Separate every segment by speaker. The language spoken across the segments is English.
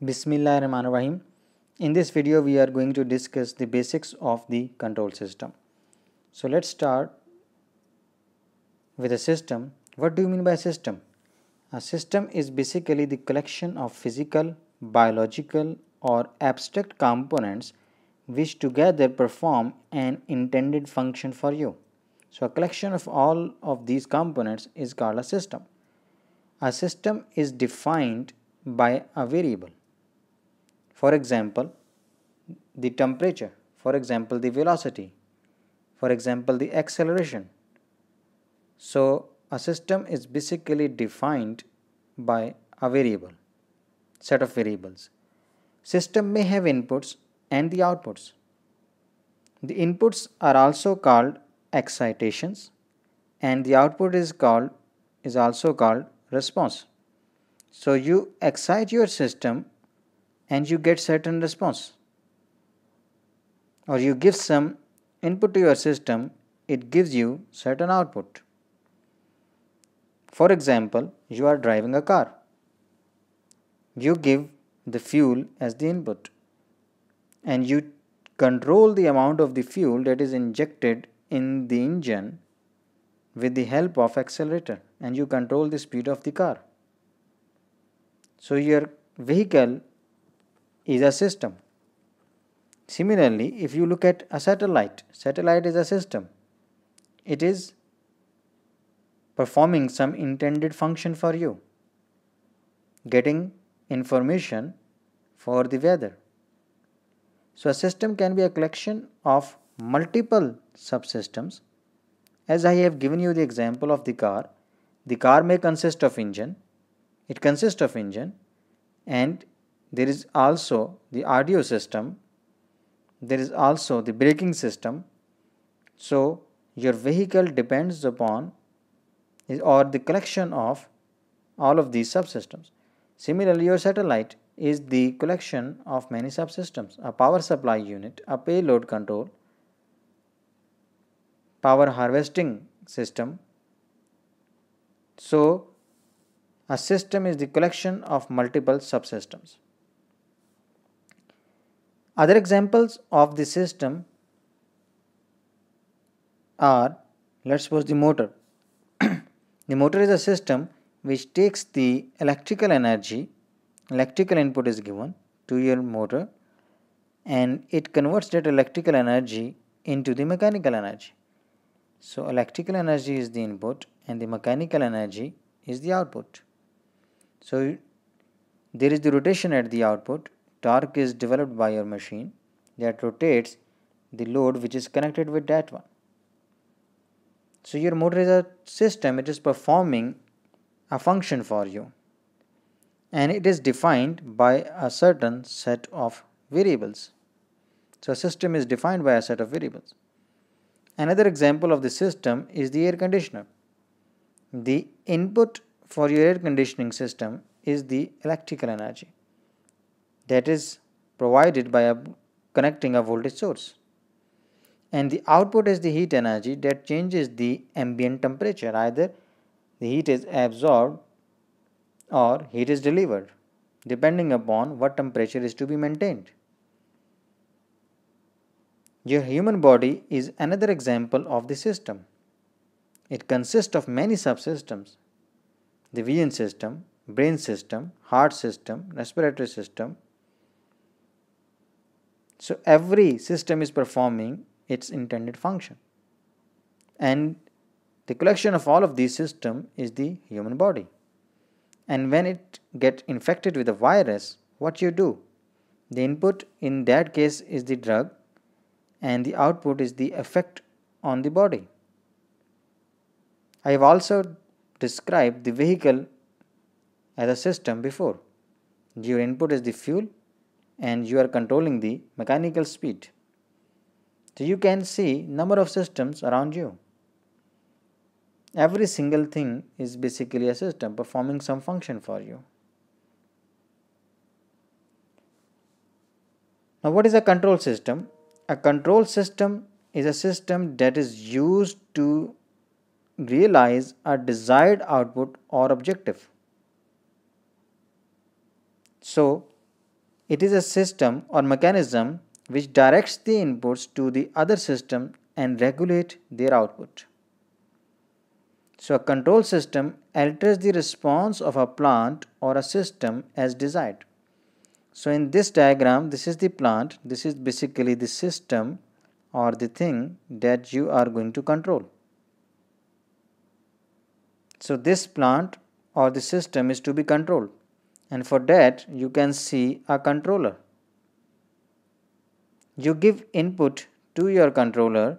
Speaker 1: Rahim. In this video we are going to discuss the basics of the control system. So let's start with a system. What do you mean by a system? A system is basically the collection of physical, biological or abstract components which together perform an intended function for you. So a collection of all of these components is called a system. A system is defined by a variable for example, the temperature, for example, the velocity, for example, the acceleration. So, a system is basically defined by a variable, set of variables. System may have inputs and the outputs. The inputs are also called excitations and the output is called is also called response. So you excite your system and you get certain response or you give some input to your system it gives you certain output for example you are driving a car you give the fuel as the input and you control the amount of the fuel that is injected in the engine with the help of accelerator and you control the speed of the car so your vehicle is a system. Similarly, if you look at a satellite, satellite is a system. It is performing some intended function for you, getting information for the weather. So a system can be a collection of multiple subsystems. As I have given you the example of the car, the car may consist of engine, it consists of engine and there is also the audio system, there is also the braking system. So, your vehicle depends upon or the collection of all of these subsystems. Similarly, your satellite is the collection of many subsystems, a power supply unit, a payload control, power harvesting system. So, a system is the collection of multiple subsystems. Other examples of the system are let's suppose the motor. the motor is a system which takes the electrical energy, electrical input is given to your motor and it converts that electrical energy into the mechanical energy. So electrical energy is the input and the mechanical energy is the output. So there is the rotation at the output torque is developed by your machine that rotates the load which is connected with that one. So your motor is a system, it is performing a function for you and it is defined by a certain set of variables. So a system is defined by a set of variables. Another example of the system is the air conditioner. The input for your air conditioning system is the electrical energy that is provided by a, connecting a voltage source. And the output is the heat energy that changes the ambient temperature. Either the heat is absorbed or heat is delivered depending upon what temperature is to be maintained. Your human body is another example of the system. It consists of many subsystems. The vision system, brain system, heart system, respiratory system, so every system is performing its intended function. And the collection of all of these systems is the human body. And when it get infected with a virus, what you do? The input in that case is the drug and the output is the effect on the body. I have also described the vehicle as a system before. Your input is the fuel and you are controlling the mechanical speed. So you can see number of systems around you. Every single thing is basically a system performing some function for you. Now what is a control system? A control system is a system that is used to realize a desired output or objective. So it is a system or mechanism which directs the inputs to the other system and regulate their output. So a control system alters the response of a plant or a system as desired. So in this diagram, this is the plant, this is basically the system or the thing that you are going to control. So this plant or the system is to be controlled and for that you can see a controller. You give input to your controller,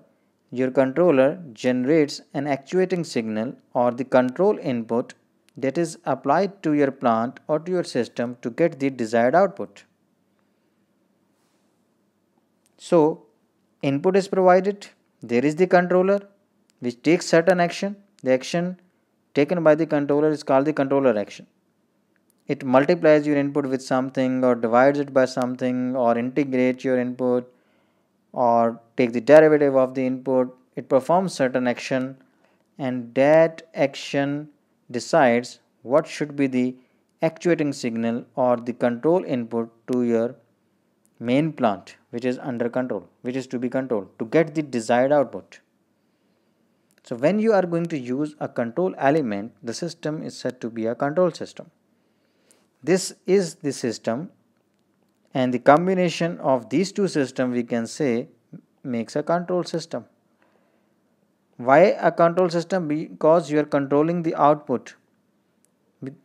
Speaker 1: your controller generates an actuating signal or the control input that is applied to your plant or to your system to get the desired output. So, input is provided, there is the controller which takes certain action, the action taken by the controller is called the controller action it multiplies your input with something or divides it by something or integrates your input or take the derivative of the input it performs certain action and that action decides what should be the actuating signal or the control input to your main plant which is under control which is to be controlled to get the desired output so when you are going to use a control element the system is said to be a control system this is the system and the combination of these two systems we can say makes a control system. Why a control system? Because you are controlling the output.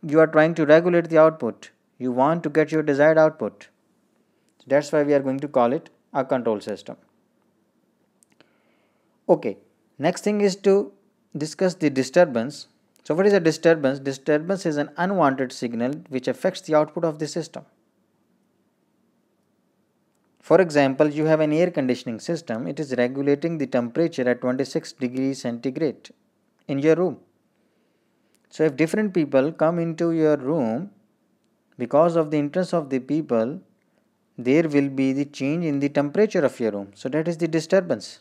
Speaker 1: You are trying to regulate the output. You want to get your desired output. So that's why we are going to call it a control system. Okay, next thing is to discuss the disturbance so what is a disturbance? Disturbance is an unwanted signal which affects the output of the system. For example, you have an air conditioning system. It is regulating the temperature at 26 degrees centigrade in your room. So if different people come into your room, because of the entrance of the people, there will be the change in the temperature of your room. So that is the disturbance.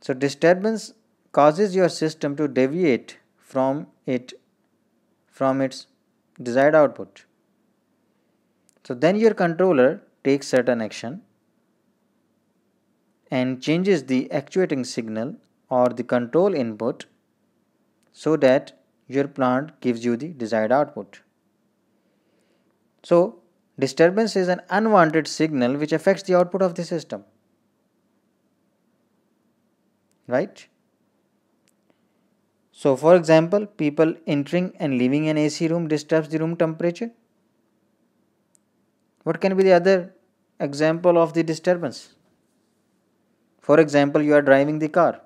Speaker 1: So disturbance causes your system to deviate from it from its desired output. So then your controller takes certain action and changes the actuating signal or the control input so that your plant gives you the desired output. So disturbance is an unwanted signal which affects the output of the system. Right? So for example, people entering and leaving an AC room disturbs the room temperature. What can be the other example of the disturbance? For example, you are driving the car,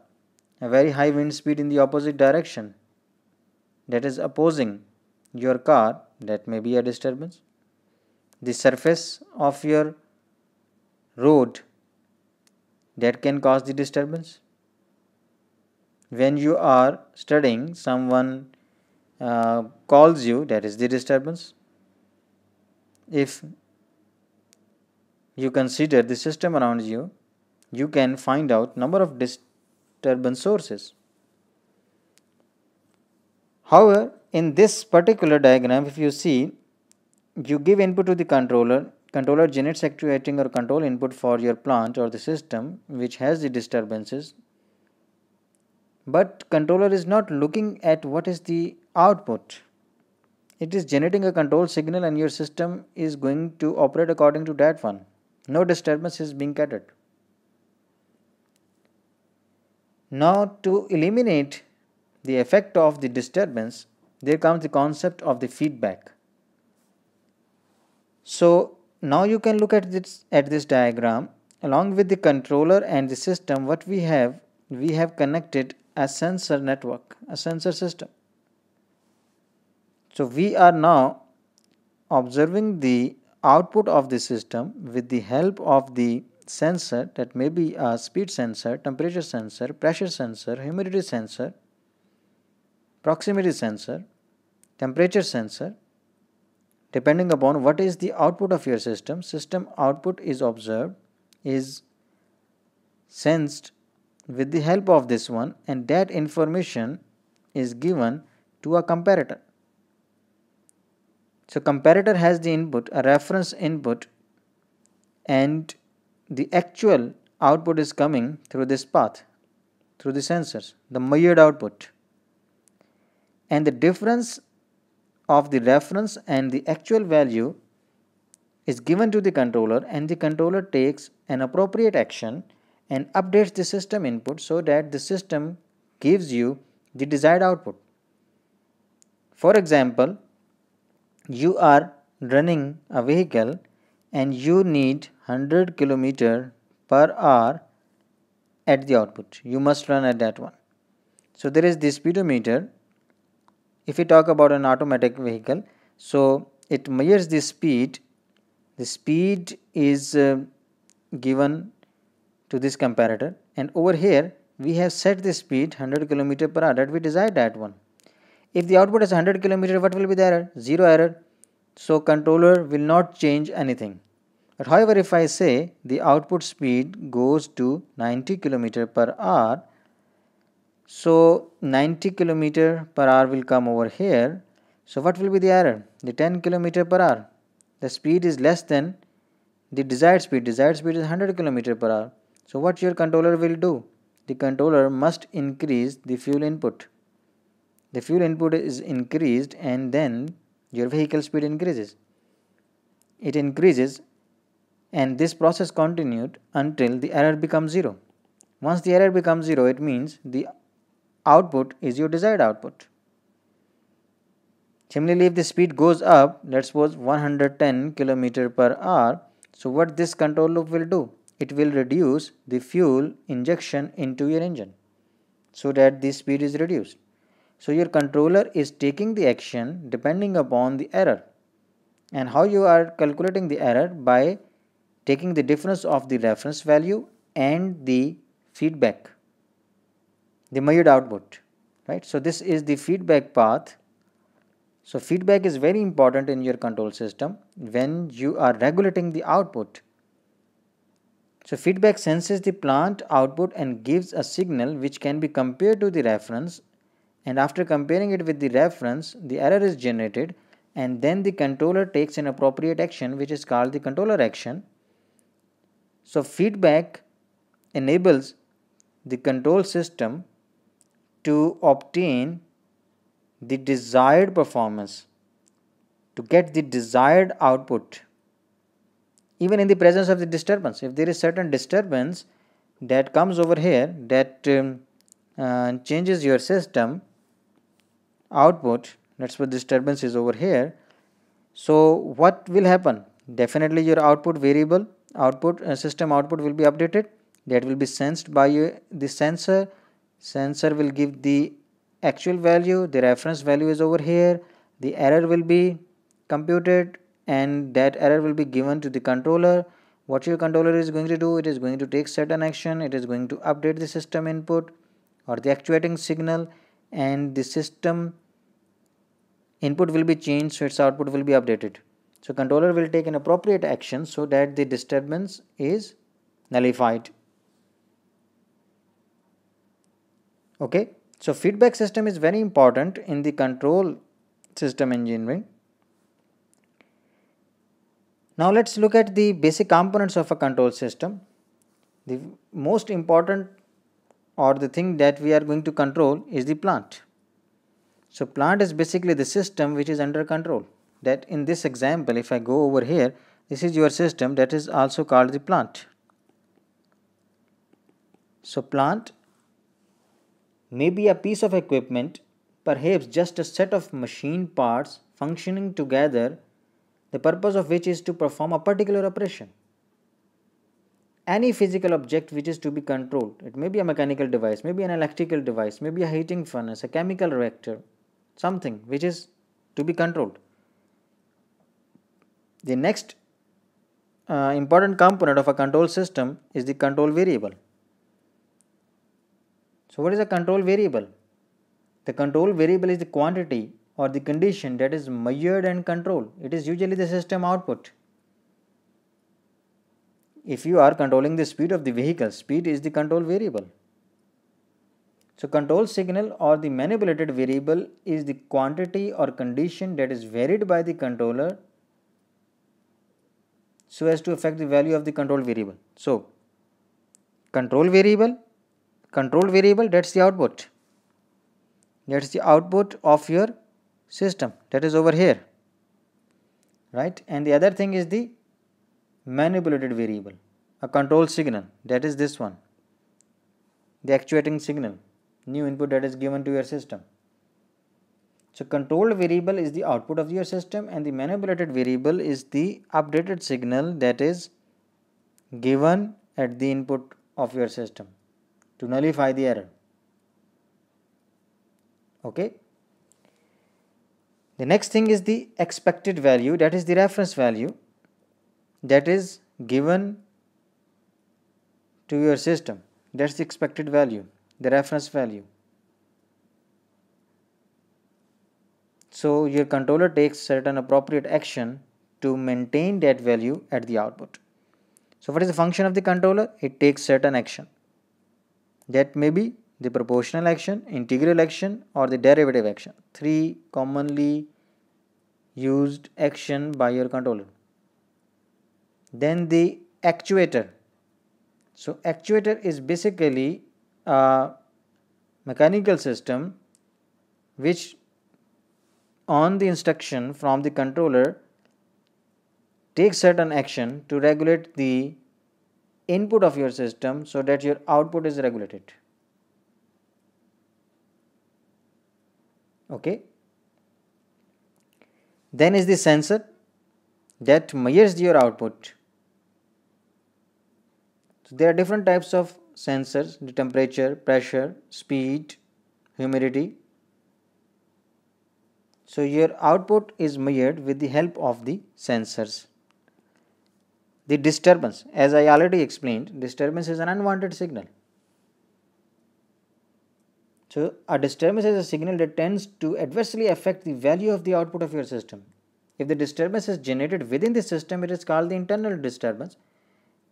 Speaker 1: a very high wind speed in the opposite direction that is opposing your car, that may be a disturbance. The surface of your road that can cause the disturbance when you are studying someone uh, calls you that is the disturbance if you consider the system around you you can find out number of disturbance sources however in this particular diagram if you see you give input to the controller controller generates actuating or control input for your plant or the system which has the disturbances but controller is not looking at what is the output it is generating a control signal and your system is going to operate according to that one no disturbance is being catered now to eliminate the effect of the disturbance there comes the concept of the feedback so now you can look at this at this diagram along with the controller and the system what we have we have connected a sensor network, a sensor system. So we are now observing the output of the system with the help of the sensor that may be a speed sensor, temperature sensor, pressure sensor, humidity sensor, proximity sensor, temperature sensor. Depending upon what is the output of your system, system output is observed, is sensed with the help of this one and that information is given to a comparator. So comparator has the input, a reference input and the actual output is coming through this path, through the sensors, the measured output. And the difference of the reference and the actual value is given to the controller and the controller takes an appropriate action and updates the system input so that the system gives you the desired output. For example, you are running a vehicle and you need 100 km per hour at the output. You must run at that one. So there is the speedometer. If we talk about an automatic vehicle, so it measures the speed. The speed is uh, given to this comparator and over here we have set the speed 100 km per hour that we desired at 1. If the output is 100 km what will be the error? 0 error. So controller will not change anything. But however if I say the output speed goes to 90 km per hour so 90 km per hour will come over here. So what will be the error? The 10 km per hour. The speed is less than the desired speed. Desired speed is 100 km per hour. So what your controller will do? The controller must increase the fuel input. The fuel input is increased and then your vehicle speed increases. It increases and this process continued until the error becomes zero. Once the error becomes zero, it means the output is your desired output. Similarly, if the speed goes up, let's suppose 110 km per hour, so what this control loop will do? it will reduce the fuel injection into your engine so that the speed is reduced. So your controller is taking the action depending upon the error and how you are calculating the error by taking the difference of the reference value and the feedback the measured output right so this is the feedback path so feedback is very important in your control system when you are regulating the output so feedback senses the plant output and gives a signal which can be compared to the reference and after comparing it with the reference the error is generated and then the controller takes an appropriate action which is called the controller action. So feedback enables the control system to obtain the desired performance to get the desired output even in the presence of the disturbance if there is certain disturbance that comes over here that um, uh, changes your system output that's what disturbance is over here so what will happen definitely your output variable output uh, system output will be updated that will be sensed by uh, the sensor sensor will give the actual value the reference value is over here the error will be computed and that error will be given to the controller what your controller is going to do it is going to take certain action it is going to update the system input or the actuating signal and the system input will be changed so its output will be updated so controller will take an appropriate action so that the disturbance is nullified okay so feedback system is very important in the control system engineering now let's look at the basic components of a control system. The most important or the thing that we are going to control is the plant. So plant is basically the system which is under control. That in this example, if I go over here, this is your system that is also called the plant. So plant may be a piece of equipment, perhaps just a set of machine parts functioning together the purpose of which is to perform a particular operation. Any physical object which is to be controlled, it may be a mechanical device, maybe an electrical device, maybe a heating furnace, a chemical reactor, something which is to be controlled. The next uh, important component of a control system is the control variable. So, what is a control variable? The control variable is the quantity or the condition that is measured and controlled. It is usually the system output. If you are controlling the speed of the vehicle, speed is the control variable. So, control signal or the manipulated variable is the quantity or condition that is varied by the controller so as to affect the value of the control variable. So, control variable, control variable that's the output. That's the output of your system that is over here right and the other thing is the manipulated variable a control signal that is this one the actuating signal new input that is given to your system so controlled variable is the output of your system and the manipulated variable is the updated signal that is given at the input of your system to nullify the error okay the next thing is the expected value that is the reference value that is given to your system. That's the expected value, the reference value. So your controller takes certain appropriate action to maintain that value at the output. So what is the function of the controller? It takes certain action that may be the proportional action, integral action or the derivative action. Three commonly used action by your controller. Then the actuator. So actuator is basically a mechanical system which on the instruction from the controller takes certain action to regulate the input of your system so that your output is regulated. okay then is the sensor that measures your output so there are different types of sensors the temperature pressure speed humidity so your output is measured with the help of the sensors the disturbance as i already explained disturbance is an unwanted signal so a disturbance is a signal that tends to adversely affect the value of the output of your system. If the disturbance is generated within the system, it is called the internal disturbance,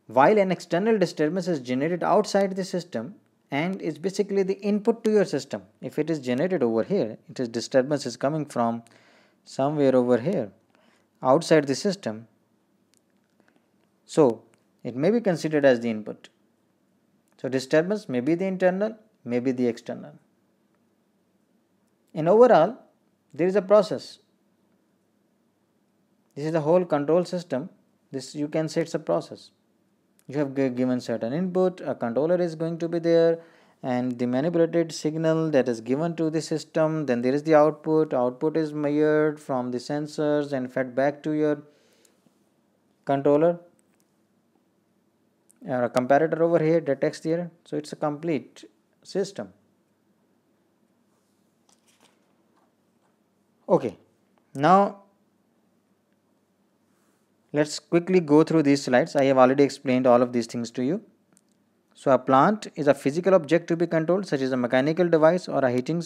Speaker 1: while an external disturbance is generated outside the system and is basically the input to your system. If it is generated over here, it is disturbance is coming from somewhere over here outside the system. So it may be considered as the input. So disturbance may be the internal, may be the external. And overall, there is a process. This is the whole control system. This you can say it's a process. You have given certain input, a controller is going to be there, and the manipulated signal that is given to the system, then there is the output. Output is measured from the sensors and fed back to your controller or a comparator over here detects the error. So it's a complete system. Okay, now let's quickly go through these slides. I have already explained all of these things to you. So a plant is a physical object to be controlled such as a mechanical device or a heating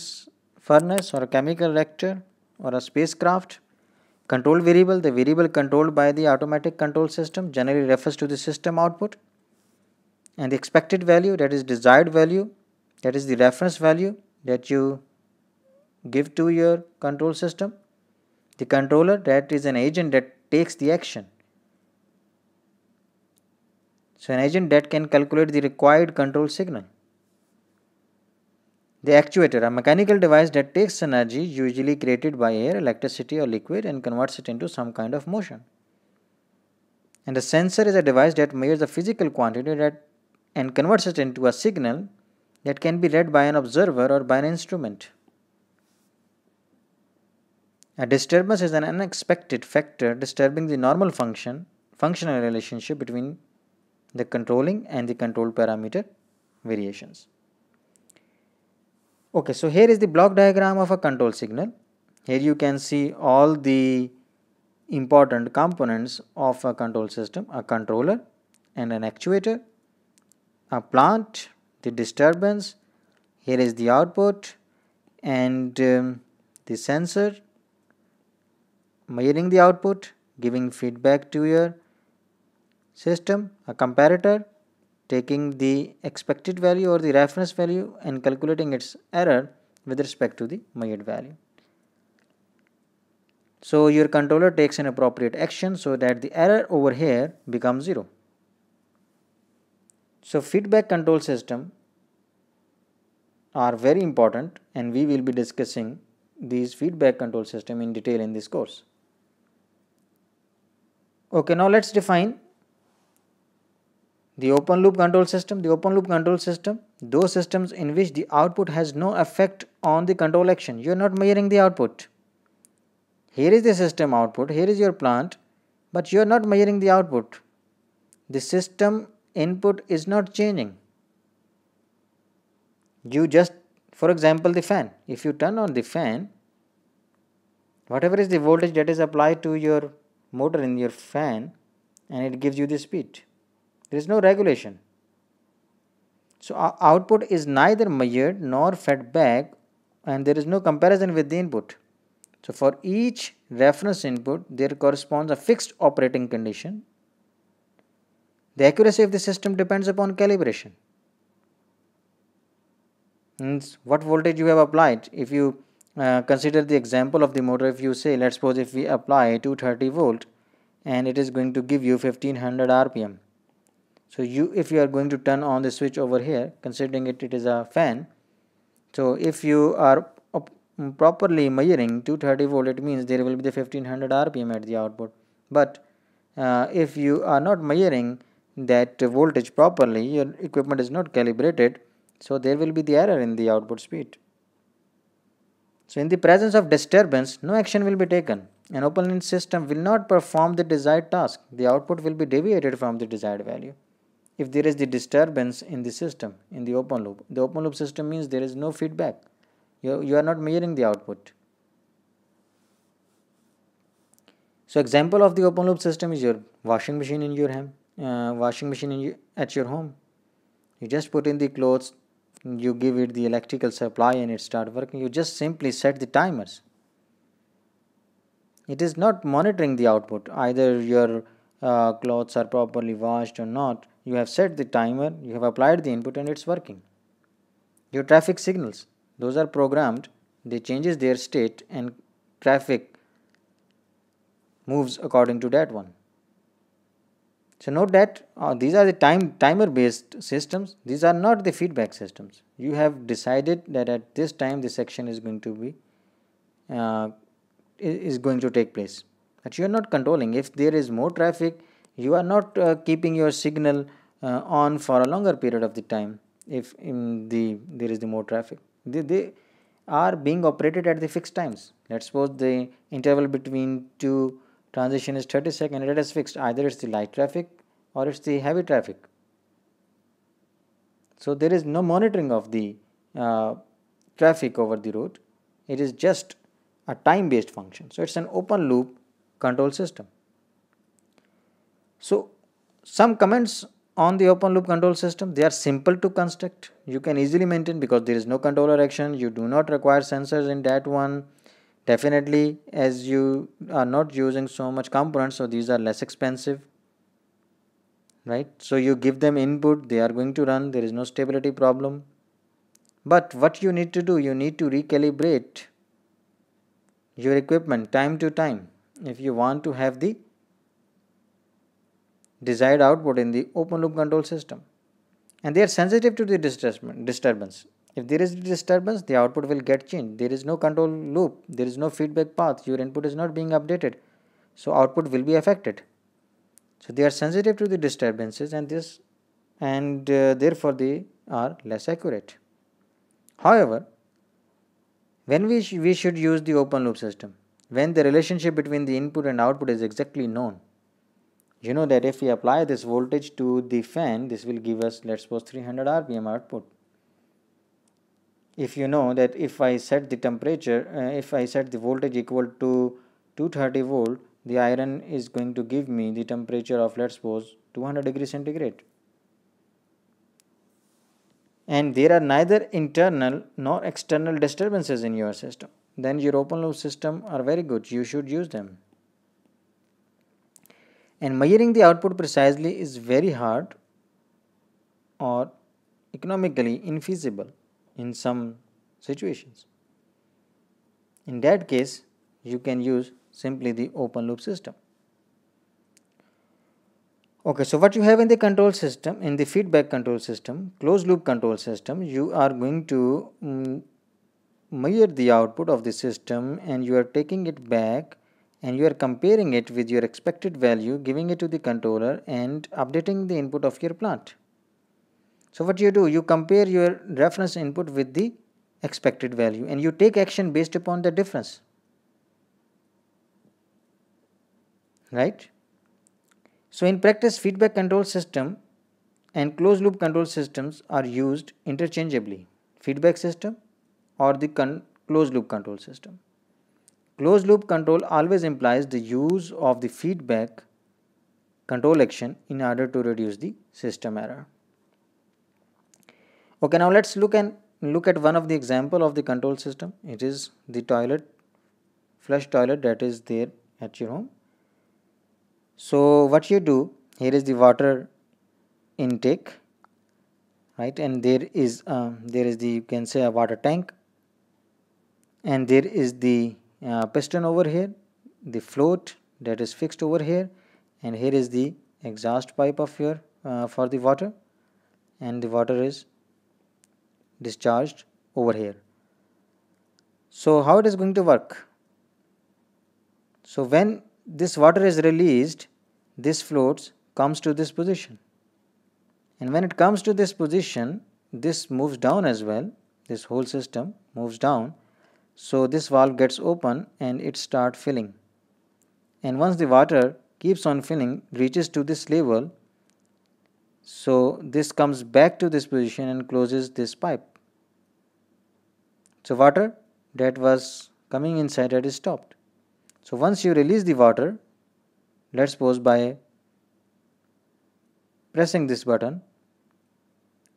Speaker 1: furnace or a chemical reactor or a spacecraft. Control variable, the variable controlled by the automatic control system generally refers to the system output. And the expected value that is desired value that is the reference value that you give to your control system the controller that is an agent that takes the action so an agent that can calculate the required control signal the actuator a mechanical device that takes energy usually created by air electricity or liquid and converts it into some kind of motion and the sensor is a device that measures a physical quantity that and converts it into a signal that can be read by an observer or by an instrument a disturbance is an unexpected factor disturbing the normal function, functional relationship between the controlling and the control parameter variations. Okay, so here is the block diagram of a control signal. Here you can see all the important components of a control system, a controller and an actuator, a plant, the disturbance, here is the output and um, the sensor measuring the output, giving feedback to your system, a comparator, taking the expected value or the reference value and calculating its error with respect to the measured value. So your controller takes an appropriate action so that the error over here becomes zero. So feedback control system are very important and we will be discussing these feedback control system in detail in this course. Okay, now let's define the open loop control system. The open loop control system, those systems in which the output has no effect on the control action. You are not measuring the output. Here is the system output, here is your plant, but you are not measuring the output. The system input is not changing. You just, for example, the fan. If you turn on the fan, whatever is the voltage that is applied to your motor in your fan and it gives you the speed there is no regulation so output is neither measured nor fed back and there is no comparison with the input so for each reference input there corresponds a fixed operating condition the accuracy of the system depends upon calibration means what voltage you have applied if you uh, consider the example of the motor if you say let's suppose if we apply 230 volt and it is going to give you 1500 rpm so you if you are going to turn on the switch over here considering it it is a fan so if you are properly measuring 230 volt it means there will be the 1500 rpm at the output but uh, if you are not measuring that voltage properly your equipment is not calibrated so there will be the error in the output speed so, in the presence of disturbance, no action will be taken. An open system will not perform the desired task. The output will be deviated from the desired value. If there is the disturbance in the system, in the open loop, the open loop system means there is no feedback. You, you are not measuring the output. So example of the open loop system is your washing machine in your home, uh, washing machine your, at your home. You just put in the clothes you give it the electrical supply and it start working you just simply set the timers it is not monitoring the output either your uh, clothes are properly washed or not you have set the timer you have applied the input and it's working your traffic signals those are programmed they changes their state and traffic moves according to that one so note that uh, these are the time timer based systems. These are not the feedback systems. You have decided that at this time the section is going to be uh, is going to take place. But you are not controlling. If there is more traffic, you are not uh, keeping your signal uh, on for a longer period of the time. If in the there is the more traffic, they, they are being operated at the fixed times. Let's suppose the interval between two transition is 30 second it is fixed either it's the light traffic or it's the heavy traffic so there is no monitoring of the uh, traffic over the road it is just a time based function so it's an open loop control system so some comments on the open loop control system they are simple to construct you can easily maintain because there is no controller action you do not require sensors in that one definitely as you are not using so much components so these are less expensive right so you give them input they are going to run there is no stability problem but what you need to do you need to recalibrate your equipment time to time if you want to have the desired output in the open loop control system and they are sensitive to the disturbance if there is disturbance, the output will get changed. There is no control loop, there is no feedback path, your input is not being updated. So output will be affected. So they are sensitive to the disturbances and this and uh, therefore they are less accurate. However, when we, sh we should use the open loop system, when the relationship between the input and output is exactly known, you know that if we apply this voltage to the fan, this will give us let's suppose 300 rpm output if you know that if I set the temperature uh, if I set the voltage equal to 230 volt the iron is going to give me the temperature of let's suppose 200 degree centigrade and there are neither internal nor external disturbances in your system then your open loop system are very good you should use them and measuring the output precisely is very hard or economically infeasible in some situations. In that case, you can use simply the open loop system. Okay, so what you have in the control system, in the feedback control system, closed loop control system, you are going to mm, measure the output of the system and you are taking it back and you are comparing it with your expected value, giving it to the controller and updating the input of your plant. So what you do, you compare your reference input with the expected value and you take action based upon the difference. Right? So in practice, feedback control system and closed loop control systems are used interchangeably. Feedback system or the closed loop control system. Closed loop control always implies the use of the feedback control action in order to reduce the system error okay now let's look and look at one of the example of the control system it is the toilet flush toilet that is there at your home so what you do here is the water intake right and there is uh, there is the you can say a water tank and there is the uh, piston over here the float that is fixed over here and here is the exhaust pipe of your uh, for the water and the water is discharged over here so how it is going to work so when this water is released this floats comes to this position and when it comes to this position this moves down as well this whole system moves down so this valve gets open and it start filling and once the water keeps on filling reaches to this level so this comes back to this position and closes this pipe so water that was coming inside it is stopped. So once you release the water, let's suppose by pressing this button,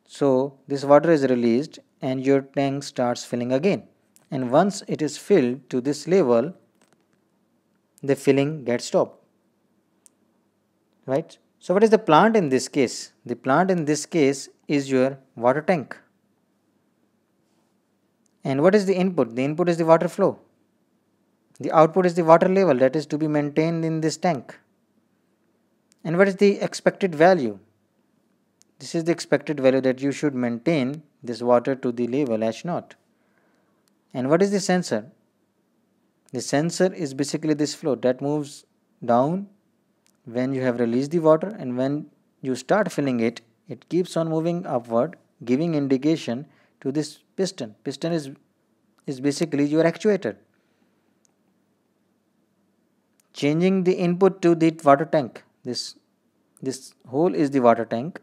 Speaker 1: so this water is released and your tank starts filling again. And once it is filled to this level, the filling gets stopped. Right? So what is the plant in this case? The plant in this case is your water tank. And what is the input? The input is the water flow. The output is the water level that is to be maintained in this tank. And what is the expected value? This is the expected value that you should maintain this water to the level H naught. And what is the sensor? The sensor is basically this flow that moves down when you have released the water and when you start filling it, it keeps on moving upward giving indication to this piston. Piston is, is basically your actuator. Changing the input to the water tank. This, this hole is the water tank,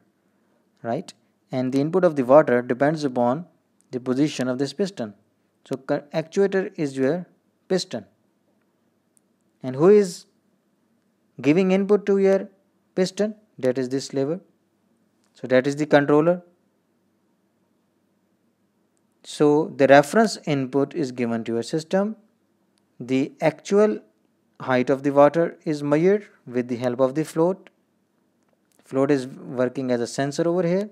Speaker 1: right? And the input of the water depends upon the position of this piston. So actuator is your piston. And who is giving input to your piston? That is this lever. So that is the controller so the reference input is given to your system. The actual height of the water is measured with the help of the float. Float is working as a sensor over here.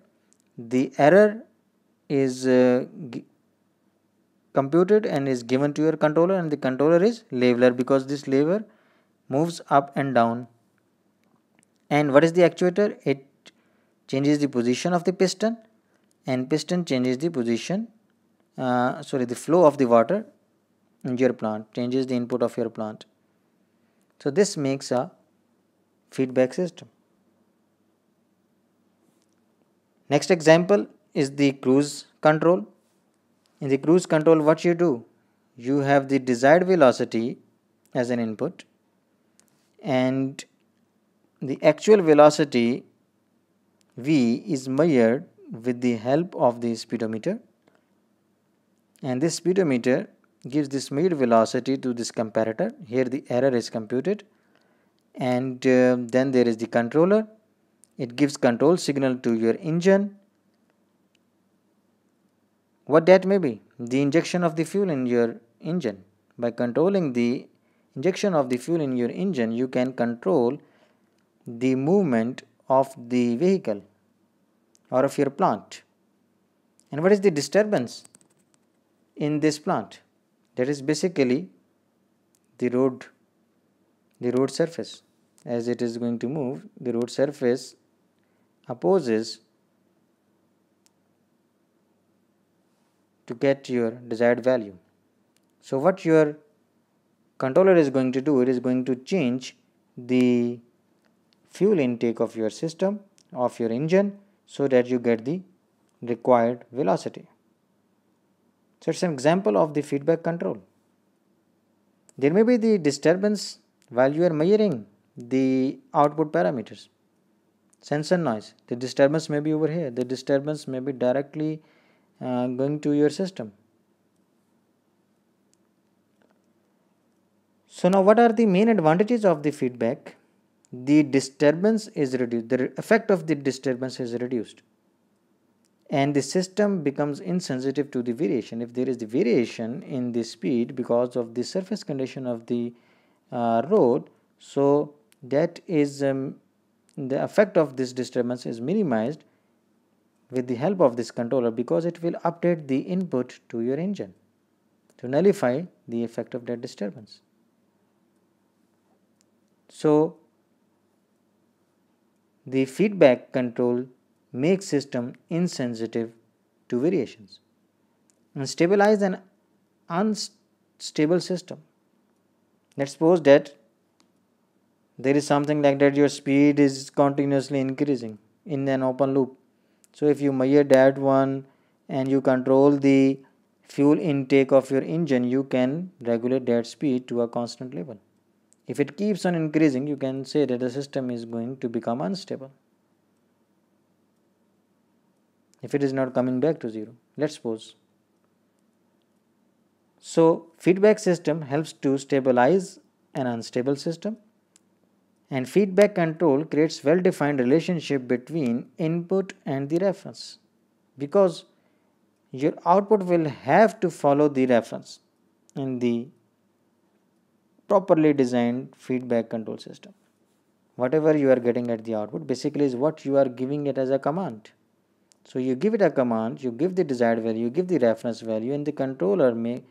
Speaker 1: The error is uh, computed and is given to your controller and the controller is leveler because this lever moves up and down. And what is the actuator? It changes the position of the piston and piston changes the position uh, sorry the flow of the water in your plant changes the input of your plant so this makes a feedback system next example is the cruise control in the cruise control what you do you have the desired velocity as an input and the actual velocity v is measured with the help of the speedometer and this speedometer gives this mid velocity to this comparator here the error is computed and uh, then there is the controller it gives control signal to your engine what that may be the injection of the fuel in your engine by controlling the injection of the fuel in your engine you can control the movement of the vehicle or of your plant and what is the disturbance in this plant that is basically the road the road surface as it is going to move the road surface opposes to get your desired value so what your controller is going to do it is going to change the fuel intake of your system of your engine so that you get the required velocity so it's an example of the feedback control. There may be the disturbance while you are measuring the output parameters. Sensor noise, the disturbance may be over here, the disturbance may be directly uh, going to your system. So now what are the main advantages of the feedback? The disturbance is reduced, the effect of the disturbance is reduced and the system becomes insensitive to the variation if there is the variation in the speed because of the surface condition of the uh, road so that is um, the effect of this disturbance is minimized with the help of this controller because it will update the input to your engine to nullify the effect of that disturbance so the feedback control make system insensitive to variations and stabilize an unstable system. Let's suppose that there is something like that your speed is continuously increasing in an open loop. So if you measure that one and you control the fuel intake of your engine, you can regulate that speed to a constant level. If it keeps on increasing, you can say that the system is going to become unstable if it is not coming back to 0 let's suppose so feedback system helps to stabilize an unstable system and feedback control creates well defined relationship between input and the reference because your output will have to follow the reference in the properly designed feedback control system whatever you are getting at the output basically is what you are giving it as a command so you give it a command, you give the desired value, you give the reference value and the controller may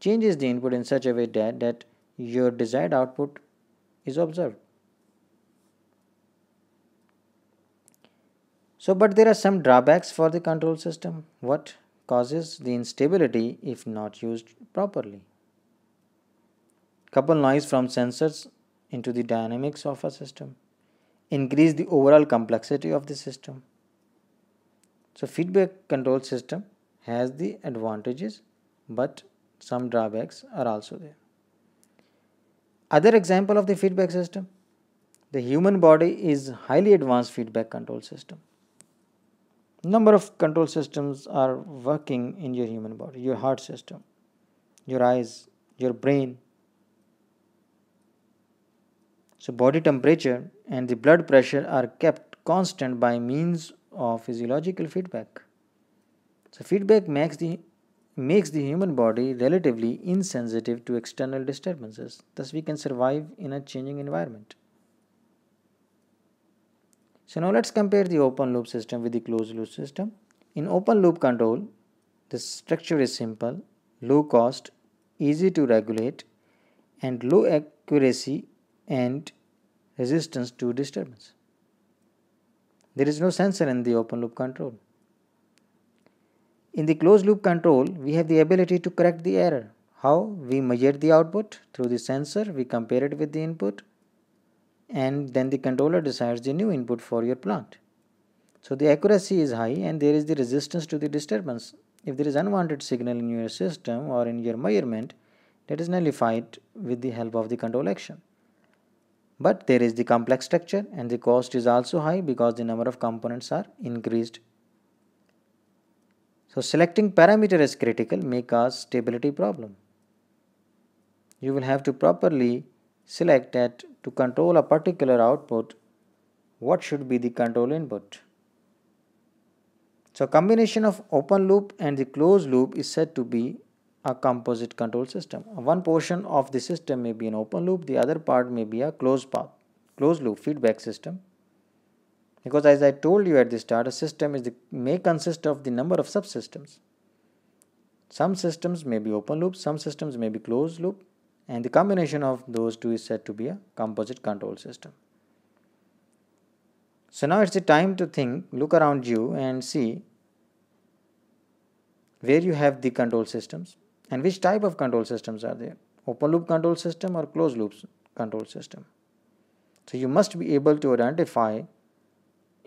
Speaker 1: changes the input in such a way that, that your desired output is observed. So but there are some drawbacks for the control system. What causes the instability if not used properly? Couple noise from sensors into the dynamics of a system. Increase the overall complexity of the system so feedback control system has the advantages but some drawbacks are also there. Other example of the feedback system, the human body is highly advanced feedback control system. Number of control systems are working in your human body, your heart system, your eyes, your brain. So body temperature and the blood pressure are kept constant by means of physiological feedback. So feedback makes the makes the human body relatively insensitive to external disturbances. Thus, we can survive in a changing environment. So, now let's compare the open loop system with the closed loop system. In open loop control, the structure is simple, low cost, easy to regulate, and low accuracy and resistance to disturbance. There is no sensor in the open loop control. In the closed loop control, we have the ability to correct the error. How? We measure the output through the sensor, we compare it with the input, and then the controller decides the new input for your plant. So the accuracy is high and there is the resistance to the disturbance. If there is unwanted signal in your system or in your measurement, that is nullified with the help of the control action. But there is the complex structure and the cost is also high because the number of components are increased. So selecting parameter is critical may cause stability problem. You will have to properly select that to control a particular output what should be the control input. So combination of open loop and the closed loop is said to be a composite control system. One portion of the system may be an open loop, the other part may be a closed path, closed loop feedback system. Because as I told you at the start, a system is the, may consist of the number of subsystems. Some systems may be open loop, some systems may be closed loop, and the combination of those two is said to be a composite control system. So now it's the time to think, look around you and see where you have the control systems and which type of control systems are there open loop control system or closed loop control system so you must be able to identify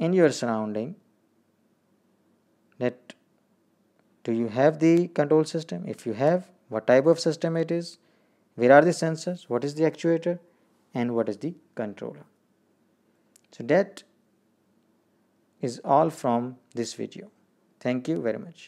Speaker 1: in your surrounding that do you have the control system if you have what type of system it is where are the sensors what is the actuator and what is the controller so that is all from this video thank you very much